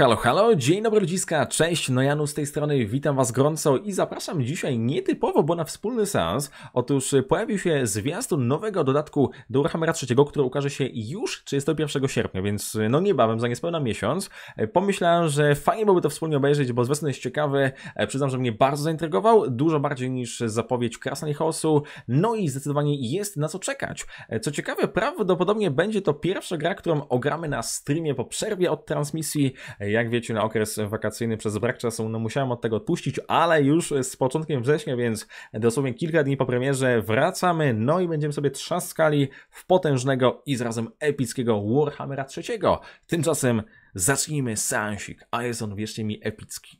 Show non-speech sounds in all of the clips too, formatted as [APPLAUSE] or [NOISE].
Halo, halo, dzień dobry ludziska, cześć, Nojanu z tej strony, witam was gorąco i zapraszam dzisiaj nietypowo, bo na wspólny seans. Otóż y, pojawił się zwiastun nowego dodatku do Warhammera 3, który ukaże się już 31 sierpnia, więc y, no niebawem, za niespełna miesiąc. Y, pomyślałem, że fajnie byłoby to wspólnie obejrzeć, bo zwiastun jest ciekawy, przyznam, że mnie bardzo zaintrygował, dużo bardziej niż zapowiedź Krasnej Chaosu, no i zdecydowanie jest na co czekać. Co ciekawe, prawdopodobnie będzie to pierwsza gra, którą ogramy na streamie po przerwie od transmisji, jak wiecie, na okres wakacyjny przez brak czasu no, musiałem od tego odpuścić, ale już z początkiem września, więc dosłownie kilka dni po premierze wracamy, no i będziemy sobie trzaskali w potężnego i zrazem epickiego Warhammera III. Tymczasem zacznijmy seansik, a jest on wierzcie mi epicki.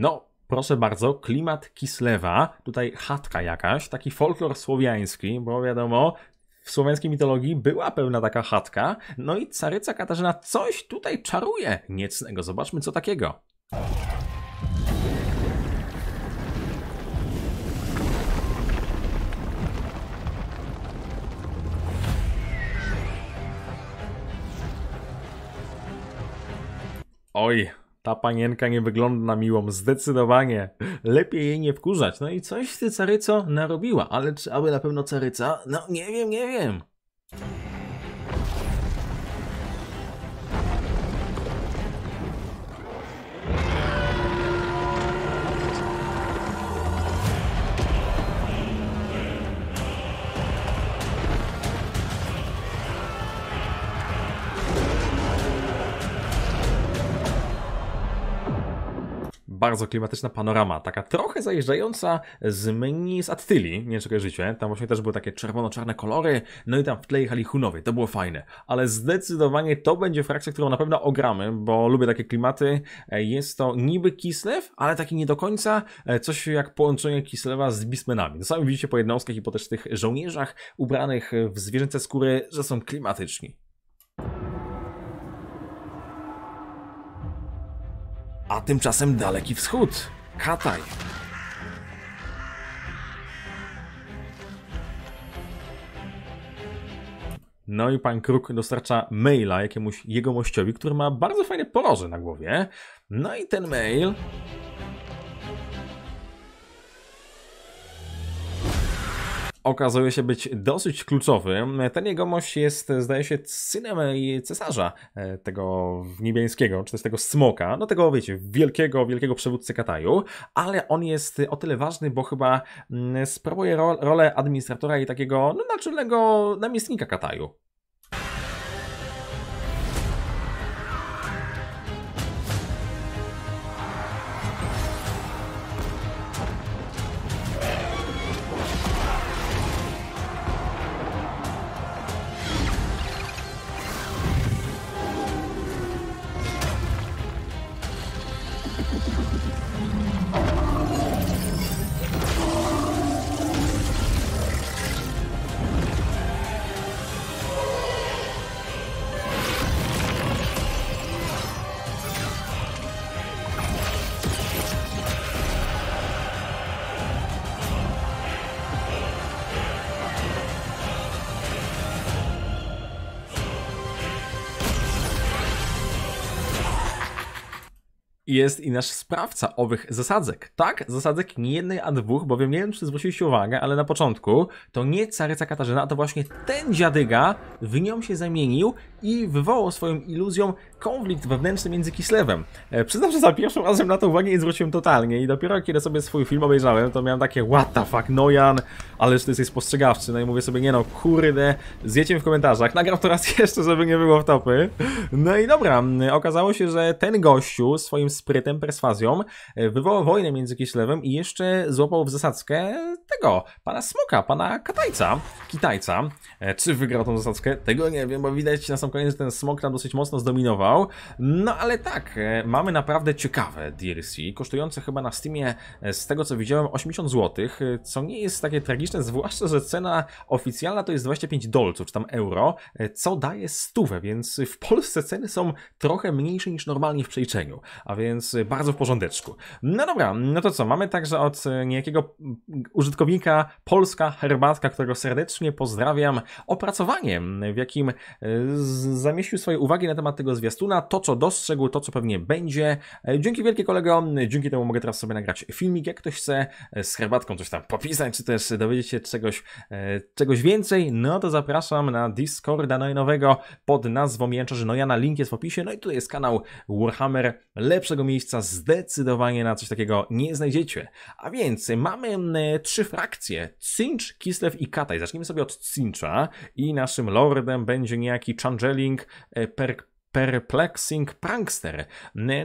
No, proszę bardzo, klimat Kislewa, tutaj chatka jakaś, taki folklor słowiański, bo wiadomo, w słowiańskiej mitologii była pewna taka chatka, no i caryca Katarzyna coś tutaj czaruje niecnego. Zobaczmy co takiego. Oj, ta panienka nie wygląda na miłą, zdecydowanie. Lepiej jej nie wkurzać. No i coś ty, Caryco, narobiła, ale czy aby na pewno Caryca? No nie wiem, nie wiem. bardzo klimatyczna panorama, taka trochę zajeżdżająca z menu z Attyli, nie wiem czy tam właśnie też były takie czerwono-czarne kolory, no i tam w tle jechali Hunowie, to było fajne, ale zdecydowanie to będzie frakcja, którą na pewno ogramy, bo lubię takie klimaty, e, jest to niby Kislev, ale taki nie do końca, e, coś jak połączenie Kislewa z Bismenami. No sami widzicie po jednostkach i po też tych żołnierzach ubranych w zwierzęce skóry, że są klimatyczni. A tymczasem Daleki Wschód. Kataj. No i pan Kruk dostarcza maila jakiemuś jegomościowi, który ma bardzo fajne poroże na głowie. No i ten mail okazuje się być dosyć kluczowy. Ten jegomość jest, zdaje się, synem cesarza e, tego niebieskiego, czy też tego smoka, no tego, wiecie, wielkiego, wielkiego przywódcy Kataju, ale on jest o tyle ważny, bo chyba mm, sprawuje rolę administratora i takiego, no, naczelnego namiestnika Kataju. jest i nasz sprawca owych zasadzek. Tak, zasadzek nie jednej, a dwóch, bowiem nie wiem, czy zwróciliście uwagę, ale na początku to nie caryca Katarzyna, a to właśnie ten dziadyga w nią się zamienił i wywołał swoją iluzją konflikt wewnętrzny między Kislewem. E, przyznam, że za pierwszym razem na to uwagi nie zwróciłem totalnie i dopiero kiedy sobie swój film obejrzałem, to miałem takie what the fuck, Nojan, ależ ty jesteś spostrzegawczy. No i mówię sobie, nie no, kurde, zjecie w komentarzach. Nagrał to raz [LAUGHS] jeszcze, żeby nie było w topy. No i dobra, okazało się, że ten gościu swoim sprytem, perswazją, e, wywołał wojnę między Kieślewem i jeszcze złapał w zasadzkę tego, pana Smoka, pana Katajca, Kitajca. E, czy wygrał tą zasadzkę? Tego nie wiem, bo widać na sam koniec, że ten Smok tam dosyć mocno zdominował. No ale tak, e, mamy naprawdę ciekawe DLC, kosztujące chyba na Steamie, z tego co widziałem, 80 zł, co nie jest takie tragiczne, zwłaszcza, że cena oficjalna to jest 25 dolców, czy tam euro, co daje stówę, więc w Polsce ceny są trochę mniejsze niż normalnie w przeliczeniu. A więc więc bardzo w porządeczku. No dobra, no to co, mamy także od niejakiego użytkownika Polska Herbatka, którego serdecznie pozdrawiam, opracowanie, w jakim e, zamieścił swoje uwagi na temat tego zwiastuna, to co dostrzegł, to co pewnie będzie. E, dzięki wielkie kolego, dzięki temu mogę teraz sobie nagrać filmik, jak ktoś chce e, z herbatką coś tam popisać, czy też dowiedzieć się czegoś, czegoś więcej, no to zapraszam na Discorda nowego pod nazwą Jęczarzy Nojana, link jest w opisie, no i tutaj jest kanał Warhammer Lepszy lepszego miejsca zdecydowanie na coś takiego nie znajdziecie. A więc mamy e, trzy frakcje: Cinch, Kislev i Kataj. Zacznijmy sobie od Cincha i naszym lordem będzie niejaki Changeling e, Perk Perplexing Prankster.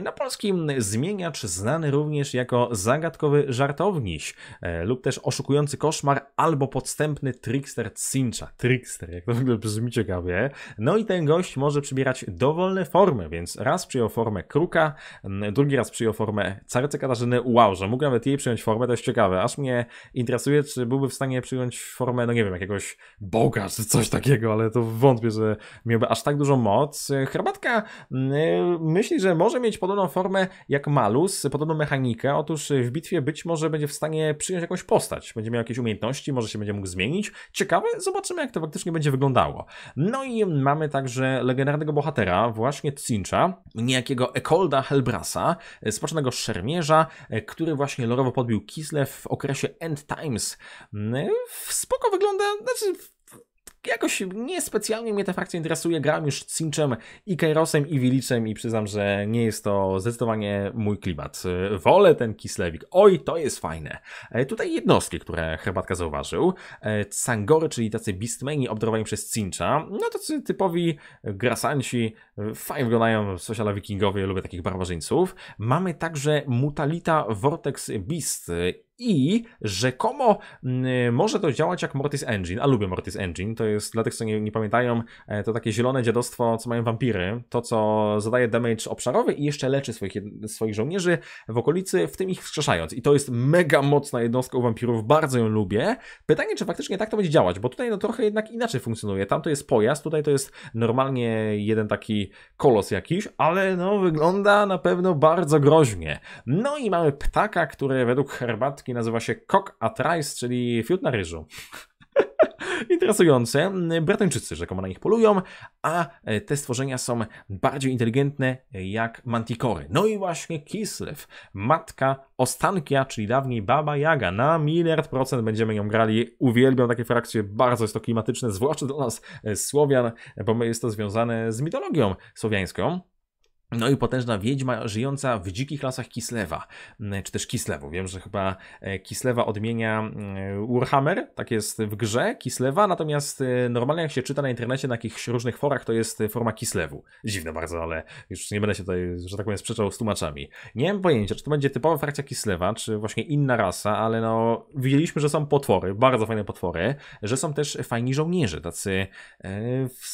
Na polskim zmieniacz znany również jako zagadkowy żartowniś e, lub też oszukujący koszmar albo podstępny trickster cincha. Trickster, jak to w ogóle brzmi ciekawie. No i ten gość może przybierać dowolne formy, więc raz przyjął formę kruka, drugi raz przyjął formę carce Katarzyny. Wow, że mógł nawet jej przyjąć formę, to jest ciekawe. Aż mnie interesuje, czy byłby w stanie przyjąć formę, no nie wiem, jakiegoś boga czy coś takiego, ale to wątpię, że miałby aż tak dużą moc. E, Herbat Szczotka mm, y, myśli, że może mieć podobną formę jak Malus, podobną mechanikę. Otóż y, w bitwie być może będzie w stanie przyjąć jakąś postać, będzie miał jakieś umiejętności, może się będzie mógł zmienić. Ciekawe, zobaczymy jak to faktycznie będzie wyglądało. No i mamy także legendarnego bohatera, właśnie Cincha, niejakiego Ekolda Helbrasa, y, spoczonego szermierza, który właśnie lorowo podbił Kislev w okresie End Times. Spoko wygląda, znaczy jakoś niespecjalnie mnie ta frakcja interesuje. Grałem już Cinczem i Kairosem i Wiliczem i przyznam, że nie jest to zdecydowanie mój klimat. Wolę ten Kislewik. Oj, to jest fajne. E, tutaj jednostki, które Herbatka zauważył. E, Sangory, czyli tacy beastmeni obdarowani przez Cincha. No to typowi grasanci. Fajnie wyglądają sociala wikingowie, lubię takich barbarzyńców. Mamy także Mutalita Vortex Beast i rzekomo mm, może to działać jak Mortis Engine, a lubię Mortis Engine, to jest dla tych, co nie, nie pamiętają, e, to takie zielone dziadostwo, co mają wampiry, to co zadaje damage obszarowy i jeszcze leczy swoich, swoich żołnierzy w okolicy, w tym ich wskrzeszając. I to jest mega mocna jednostka u wampirów, bardzo ją lubię. Pytanie, czy faktycznie tak to będzie działać, bo tutaj no trochę jednak inaczej funkcjonuje. Tam to jest pojazd, tutaj to jest normalnie jeden taki kolos jakiś, ale no wygląda na pewno bardzo groźnie. No i mamy ptaka, który według herbatki nazywa się Cock at Rice, czyli fiut na ryżu. [LAUGHS] Interesujące. Bretończycy rzekomo na nich polują, a te stworzenia są bardziej inteligentne jak mantikory. No i właśnie Kislev, matka Ostankia, czyli dawniej Baba Jaga. Na miliard procent będziemy ją grali. Uwielbiam takie frakcje, bardzo jest to klimatyczne, zwłaszcza dla nas e, Słowian, bo jest to związane z mitologią słowiańską. No i potężna wiedźma żyjąca w dzikich lasach Kislewa, czy też Kislewu. Wiem, że chyba e, Kislewa odmienia Warhammer, tak jest w grze Kislewa, natomiast e, normalnie jak się czyta na internecie, na jakichś różnych forach, to jest e, forma Kislewu. Dziwne bardzo, ale już nie będę się tutaj, że tak powiem, sprzeczał z tłumaczami. Nie mam pojęcia, czy to będzie typowa frakcja Kislewa, czy właśnie inna rasa, ale no widzieliśmy, że są potwory, bardzo fajne potwory, że są też fajni żołnierze, tacy w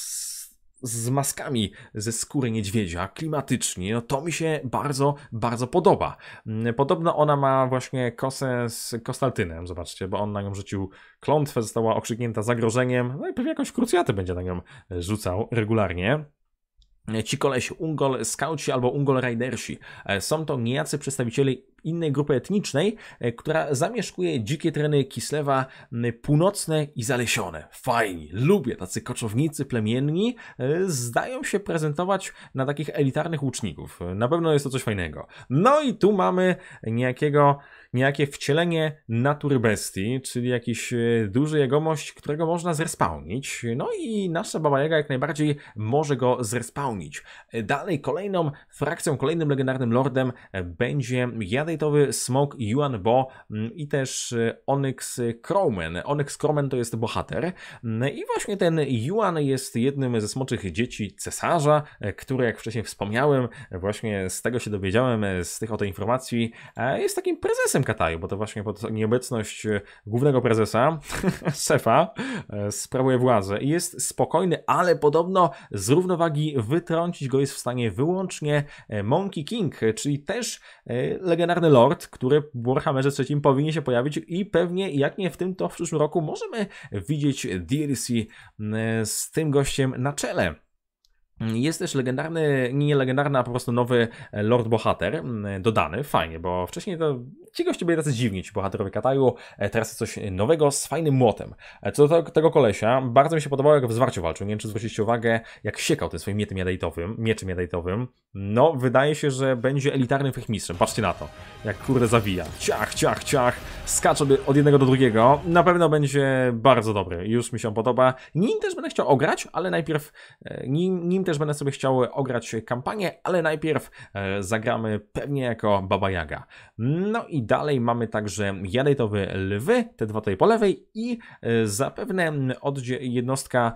z maskami ze skóry niedźwiedzia, klimatycznie, no to mi się bardzo, bardzo podoba. Mm, podobno ona ma właśnie kosę z Konstantynem, zobaczcie, bo on na nią rzucił klątwę, została okrzyknięta zagrożeniem, no i pewnie jakąś krucjatę będzie na nią e, rzucał regularnie. E, ci koleś Ungol scoutsi albo Ungol Ridersi e, są to niejacy przedstawiciele innej grupy etnicznej, e, która zamieszkuje dzikie tereny Kislewa północne i zalesione. Fajni, lubię tacy koczownicy plemienni, e, zdają się prezentować na takich elitarnych łuczników. E, na pewno jest to coś fajnego. No i tu mamy niejakiego, niejakie wcielenie natury bestii, czyli jakiś duży jegomość, którego można zrespawnić. No i nasza Baba Jaga jak najbardziej może go zrespawnić. Dalej kolejną frakcją, kolejnym legendarnym lordem będzie Jadek Stardate'owy Smoke Yuan Bo mm, i też y, Onyx Crowman. Onyx Crowman to jest bohater mm, i właśnie ten Yuan jest jednym ze smoczych dzieci cesarza, e, który jak wcześniej wspomniałem, właśnie z tego się dowiedziałem, e, z tych oto informacji, e, jest takim prezesem Kataju, bo to właśnie pod nieobecność głównego prezesa, [LAUGHS] szefa, sprawuje władzę i jest spokojny, ale podobno z równowagi wytrącić go jest w stanie wyłącznie Monkey King, czyli też legendarny czarny lord, który w Warhammerze III powinien się pojawić i pewnie jak nie w tym, to w przyszłym roku możemy widzieć DLC mm, z tym gościem na czele. Jest też legendarny, nie legendarny, a po prostu nowy e, Lord Bohater dodany, fajnie, bo wcześniej to ci goście byli tacy dziwni, ci bohaterowie Kataju, e, teraz jest coś nowego z fajnym młotem. E, co do tego kolesia, bardzo mi się podobało jak w zwarciu walczył, nie wiem czy zwróciliście uwagę, jak siekał tym swoim mietem jadajtowym, mieczem jadajtowym. No, wydaje się, że będzie elitarnym fechmistrzem, patrzcie na to, jak kurde zawija, ciach, ciach, ciach, skacze od jednego do drugiego, na pewno będzie bardzo dobry, już mi się podoba. Nim też będę chciał ograć, ale najpierw, nim, nim też też będę sobie chciał ograć kampanię, ale najpierw e, zagramy pewnie jako Baba Jaga. No i dalej mamy także jadejtowy lwy, te dwa tutaj po lewej i e, zapewne jednostka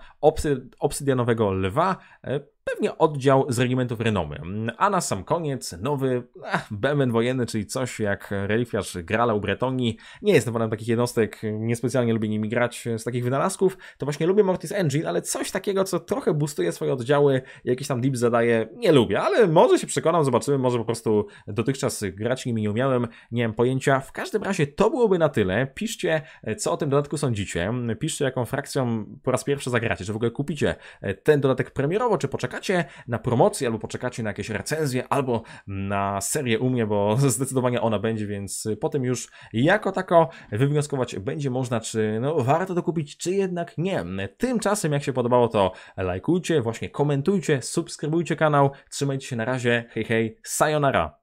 obsydianowego lwa e, Pewnie oddział z regimentów renomy. A na sam koniec nowy eh, bemen wojenny, czyli coś jak relikwiarz Grala u Bretonii. Nie jestem fanem takich jednostek, niespecjalnie lubię nimi grać z takich wynalazków. To właśnie lubię Mortis Engine, ale coś takiego, co trochę boostuje swoje oddziały, jakieś tam dips zadaje, nie lubię, ale może się przekonam, zobaczymy, może po prostu dotychczas grać nimi nie umiałem, nie mam pojęcia. W każdym razie to byłoby na tyle. Piszcie, co o tym dodatku sądzicie. Piszcie, jaką frakcją po raz pierwszy zagracie, czy w ogóle kupicie e, ten dodatek premierowo, czy poczekacie poczekacie na promocję, albo poczekacie na jakieś recenzje, albo na serię u mnie, bo [LAUGHS] zdecydowanie ona będzie, więc potem już jako tako wywnioskować będzie można, czy no, warto to kupić, czy jednak nie. Tymczasem, jak się podobało, to lajkujcie, właśnie komentujcie, subskrybujcie kanał. Trzymajcie się na razie. Hej, hej, sayonara.